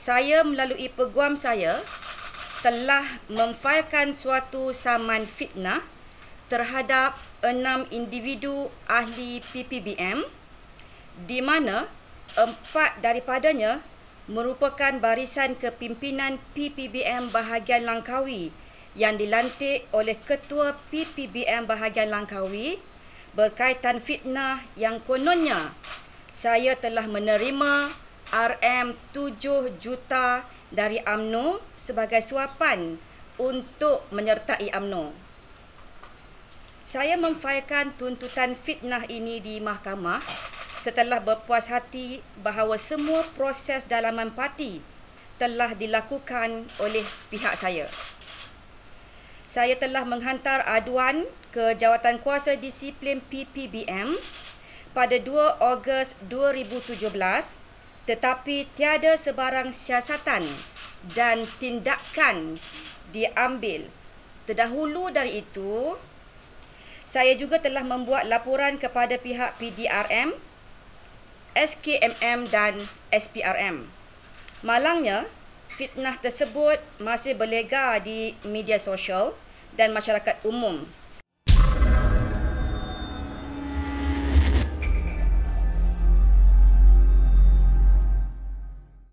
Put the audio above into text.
saya melalui peguam saya telah memfailkan suatu saman fitnah terhadap enam individu ahli PPBM di mana empat daripadanya merupakan barisan kepimpinan PPBM bahagian Langkawi yang dilantik oleh ketua PPBM bahagian Langkawi berkaitan fitnah yang kononnya saya telah menerima RM7 juta dari AMNO sebagai suapan untuk menyertai AMNO. Saya memfailkan tuntutan fitnah ini di mahkamah setelah berpuas hati bahawa semua proses dalaman parti telah dilakukan oleh pihak saya. Saya telah menghantar aduan ke Jawatan Kuasa Disiplin PPBM pada 2 Ogos 2017 tetapi tiada sebarang siasatan dan tindakan diambil terdahulu dari itu saya juga telah membuat laporan kepada pihak PDRM SKMM dan SPRM malangnya fitnah tersebut masih berlegar di media sosial dan masyarakat umum